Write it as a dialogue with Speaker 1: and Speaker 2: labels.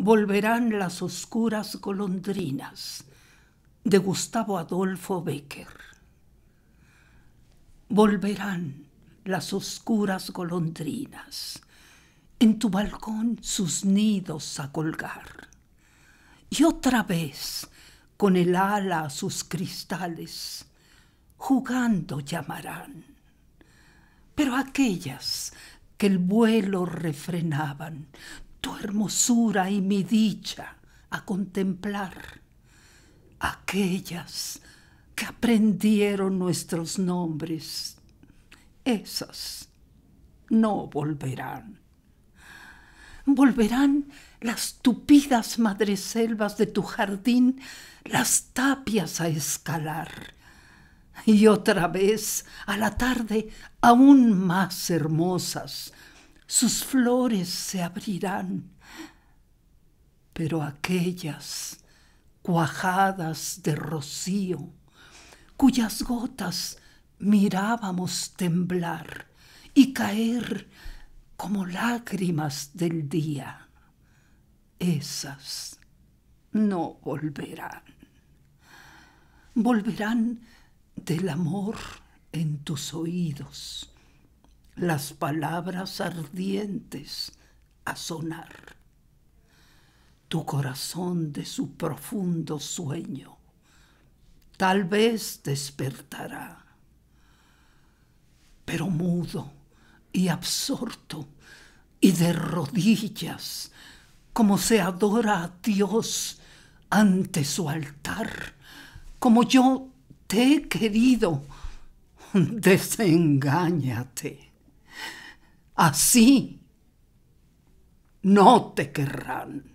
Speaker 1: volverán las oscuras golondrinas de Gustavo Adolfo Becker. Volverán las oscuras golondrinas, en tu balcón sus nidos a colgar. Y otra vez, con el ala a sus cristales, jugando llamarán. Pero aquellas que el vuelo refrenaban, tu hermosura y mi dicha a contemplar aquellas que aprendieron nuestros nombres, esas no volverán. Volverán las tupidas madreselvas de tu jardín, las tapias a escalar, y otra vez a la tarde aún más hermosas sus flores se abrirán, pero aquellas cuajadas de rocío, cuyas gotas mirábamos temblar y caer como lágrimas del día, esas no volverán. Volverán del amor en tus oídos las palabras ardientes a sonar. Tu corazón de su profundo sueño tal vez despertará. Pero mudo y absorto y de rodillas, como se adora a Dios ante su altar, como yo te he querido, desengáñate así no te querrán.